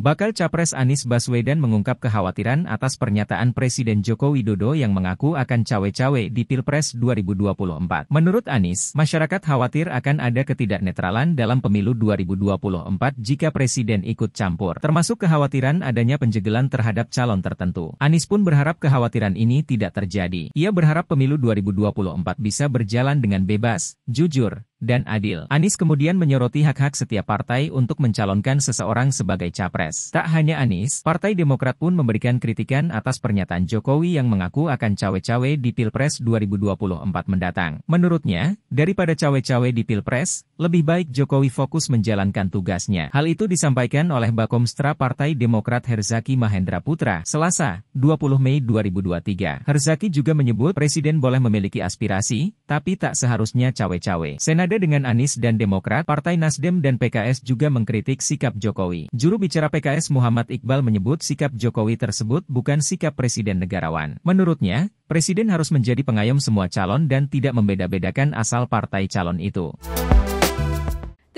Bakal Capres Anies Baswedan mengungkap kekhawatiran atas pernyataan Presiden Joko Widodo yang mengaku akan cawe-cawe di Pilpres 2024. Menurut Anies, masyarakat khawatir akan ada ketidaknetralan dalam pemilu 2024 jika Presiden ikut campur, termasuk kekhawatiran adanya penjegelan terhadap calon tertentu. Anies pun berharap kekhawatiran ini tidak terjadi. Ia berharap pemilu 2024 bisa berjalan dengan bebas, jujur, dan adil. Anies kemudian menyoroti hak-hak setiap partai untuk mencalonkan seseorang sebagai capres. Tak hanya Anies, Partai Demokrat pun memberikan kritikan atas pernyataan Jokowi yang mengaku akan cawe-cawe di Pilpres 2024 mendatang. Menurutnya, daripada cawe-cawe di Pilpres, lebih baik Jokowi fokus menjalankan tugasnya. Hal itu disampaikan oleh Bakomstra Partai Demokrat Herzaki Mahendra Putra, Selasa, 20 Mei 2023. Herzaki juga menyebut Presiden boleh memiliki aspirasi, tapi tak seharusnya cawe-cawe. Senada dengan Anies dan Demokrat, Partai Nasdem dan PKS juga mengkritik sikap Jokowi. Juru bicara PKS Muhammad Iqbal menyebut sikap Jokowi tersebut bukan sikap Presiden negarawan. Menurutnya, Presiden harus menjadi pengayom semua calon dan tidak membeda-bedakan asal partai calon itu.